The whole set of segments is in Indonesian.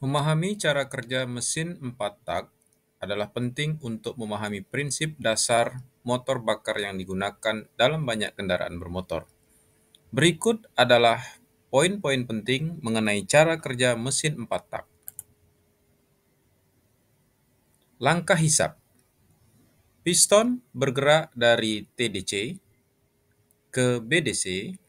Memahami cara kerja mesin empat tak adalah penting untuk memahami prinsip dasar motor bakar yang digunakan dalam banyak kendaraan bermotor. Berikut adalah poin-poin penting mengenai cara kerja mesin empat tak. Langkah hisap. Piston bergerak dari TDC ke BDC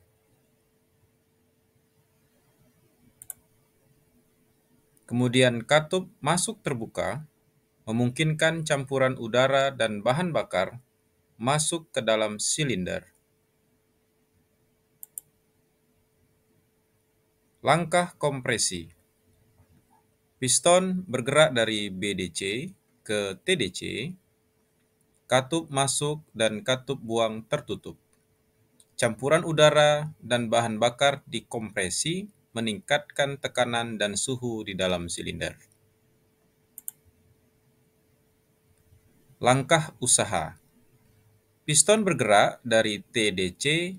Kemudian katup masuk terbuka memungkinkan campuran udara dan bahan bakar masuk ke dalam silinder. Langkah kompresi. Piston bergerak dari BDC ke TDC, katup masuk dan katup buang tertutup. Campuran udara dan bahan bakar dikompresi meningkatkan tekanan dan suhu di dalam silinder. Langkah usaha Piston bergerak dari TDC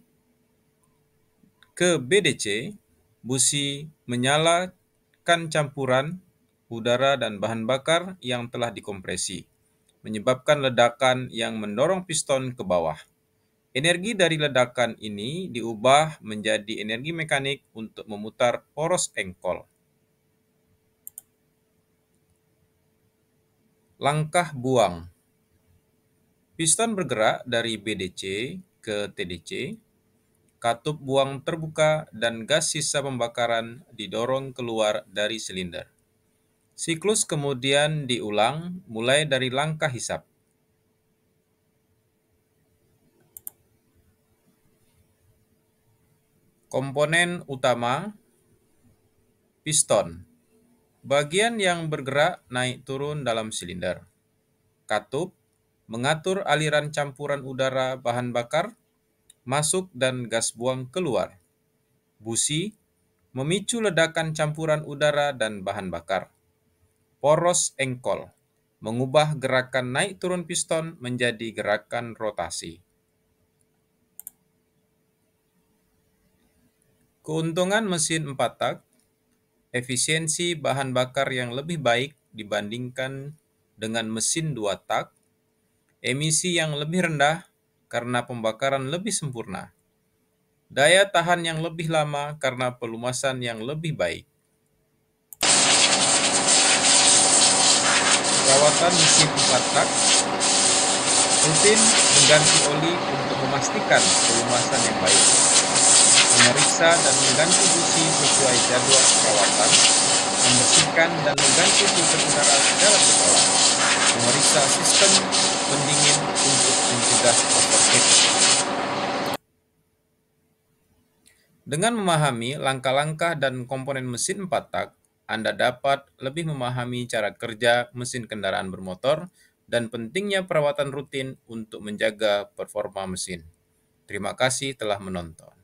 ke BDC, busi menyalakan campuran udara dan bahan bakar yang telah dikompresi, menyebabkan ledakan yang mendorong piston ke bawah. Energi dari ledakan ini diubah menjadi energi mekanik untuk memutar poros engkol. Langkah buang Piston bergerak dari BDC ke TDC, katup buang terbuka dan gas sisa pembakaran didorong keluar dari silinder. Siklus kemudian diulang mulai dari langkah hisap. Komponen utama piston. Bagian yang bergerak naik turun dalam silinder. Katup mengatur aliran campuran udara bahan bakar masuk dan gas buang keluar. Busi memicu ledakan campuran udara dan bahan bakar. Poros engkol mengubah gerakan naik turun piston menjadi gerakan rotasi. Keuntungan mesin 4 tak, efisiensi bahan bakar yang lebih baik dibandingkan dengan mesin 2 tak, emisi yang lebih rendah karena pembakaran lebih sempurna, daya tahan yang lebih lama karena pelumasan yang lebih baik. Perawatan mesin 4 tak rutin mengganti oli untuk memastikan pelumasan yang baik memeriksa dan mengganti busi sesuai jadwal perawatan, membersihkan dan mengganti filter udara secara berkala, memeriksa sistem pendingin untuk mencegah overheat. Dengan memahami langkah-langkah dan komponen mesin empat tak, Anda dapat lebih memahami cara kerja mesin kendaraan bermotor dan pentingnya perawatan rutin untuk menjaga performa mesin. Terima kasih telah menonton.